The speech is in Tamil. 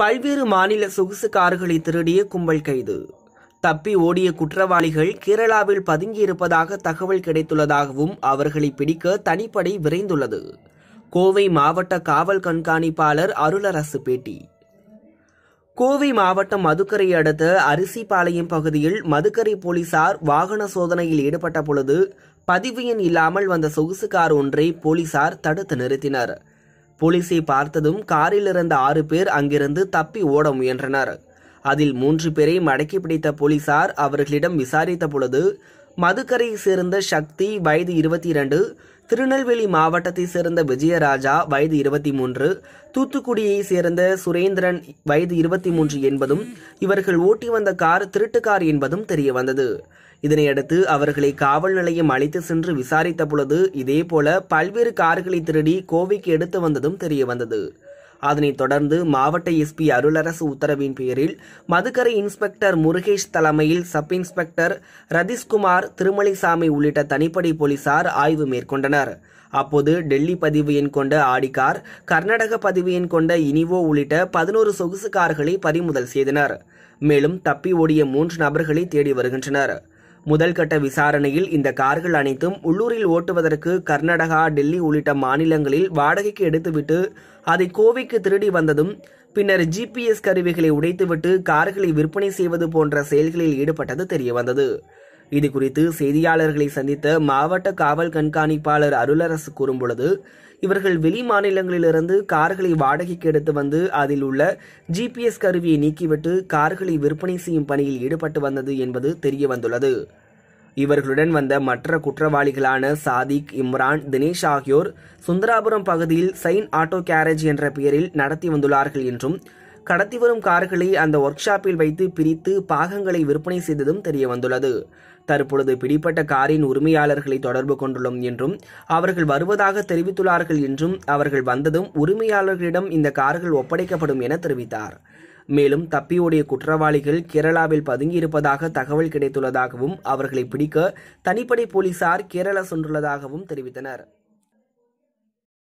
பல்வேறு மாநில சொகுசு கார்களை திருடிய கும்பல் கைது தப்பி ஓடிய குற்றவாளிகள் கேரளாவில் பதுங்கியிருப்பதாக தகவல் கிடைத்துள்ளதாகவும் அவர்களை பிடிக்க தனிப்படை விரைந்துள்ளது கோவை மாவட்ட காவல் கண்காணிப்பாளர் அருளரசு பேட்டி கோவை மாவட்டம் மதுக்கரை அடுத்த அரிசிபாளையம் பகுதியில் மதுக்கரை போலீசார் வாகன சோதனையில் ஈடுபட்ட பொழுது பதிவு எண் இல்லாமல் வந்த சொகுசு கார் ஒன்றை போலீசார் தடுத்து நிறுத்தினர் போலீஸை பார்த்ததும் காரில் இருந்த ஆறு பேர் அங்கிருந்து தப்பி ஓட முயன்றனர் அதில் மூன்று பேரை மடக்கி பிடித்த போலீசார் அவர்களிடம் விசாரித்த பொழுது மதுக்கரையை சேர்ந்த சக்தி வயது இருபத்தி இரண்டு திருநெல்வேலி மாவட்டத்தை சேர்ந்த விஜயராஜா வயது இருபத்தி மூன்று தூத்துக்குடியை சேர்ந்த சுரேந்திரன் வயது இருபத்தி மூன்று என்பதும் இவர்கள் ஓட்டி வந்த கார் திருட்டு கார் என்பதும் தெரிய வந்தது இதனையடுத்து அவர்களை காவல் நிலையம் அழைத்து சென்று விசாரித்த பொழுது இதேபோல பல்வேறு கார்களை திருடி கோவைக்கு எடுத்து வந்ததும் தெரிய வந்தது அதனைத் தொடர்ந்து மாவட்ட எஸ்பி அருளரசு உத்தரவின் பேரில் மதுக்கரை இன்ஸ்பெக்டர் முருகேஷ் தலைமையில் சப் இன்ஸ்பெக்டர் ரதீஷ்குமார் திருமலைசாமி உள்ளிட்ட தனிப்படை போலீசார் ஆய்வு மேற்கொண்டனர் அப்போது டெல்லி பதிவு எண் கொண்ட ஆடிக்கார் கர்நாடக பதிவு எண் கொண்ட இனிவோ உள்ளிட்ட பதினோரு சொகுசு கார்களை பறிமுதல் செய்தனர் மேலும் தப்பி ஓடிய மூன்று நபர்களை தேடி வருகின்றனர் முதல்கட்ட விசாரணையில் இந்த கார்கள் அனைத்தும் உள்ளூரில் ஓட்டுவதற்கு கர்நாடகா டெல்லி உள்ளிட்ட மாநிலங்களில் வாடகைக்கு எடுத்துவிட்டு அதை கோவைக்கு திருடி வந்ததும் பின்னர் ஜிபிஎஸ் கருவிகளை உடைத்துவிட்டு கார்களை விற்பனை செய்வது போன்ற செயல்களில் ஈடுபட்டது தெரியவந்தது இது குறித்து செய்தியாளர்களை சந்தித்த மாவட்ட காவல் கண்காணிப்பாளர் அருளரசு கூறும்பொழுது இவர்கள் வெளி மாநிலங்களிலிருந்து கார்களை வாடகைக்கு எடுத்து வந்து அதில் உள்ள ஜிபிஎஸ் கருவியை நீக்கிவிட்டு கார்களை விற்பனை செய்யும் பணியில் ஈடுபட்டு வந்தது என்பது தெரிய வந்துள்ளது இவர்களுடன் வந்த மற்ற குற்றவாளிகளான சாதிக் இம்ரான் தினேஷ் ஆகியோர் சுந்தராபுரம் பகுதியில் சைன் ஆட்டோ கேரேஜ் என்ற பெயரில் நடத்தி வந்துள்ளார்கள் என்றும் கடத்தி வரும் கார்களை அந்த ஒர்க் ஷாப்பில் வைத்து பிரித்து பாகங்களை விற்பனை செய்ததும் தெரிய வந்துள்ளது தற்பொழுது பிடிப்பட்ட காரின் உரிமையாளர்களை தொடர்பு கொண்டுள்ளோம் என்றும் அவர்கள் வருவதாக தெரிவித்துள்ளார்கள் என்றும் அவர்கள் வந்ததும் உரிமையாளர்களிடம் இந்த கார்கள் ஒப்படைக்கப்படும் என தெரிவித்தார் மேலும் தப்பியோடைய குற்றவாளிகள் கேரளாவில் பதுங்கியிருப்பதாக தகவல் கிடைத்துள்ளதாகவும் அவர்களை பிடிக்க தனிப்படை போலீசார் கேரளா சென்றுள்ளதாகவும் தெரிவித்தனர்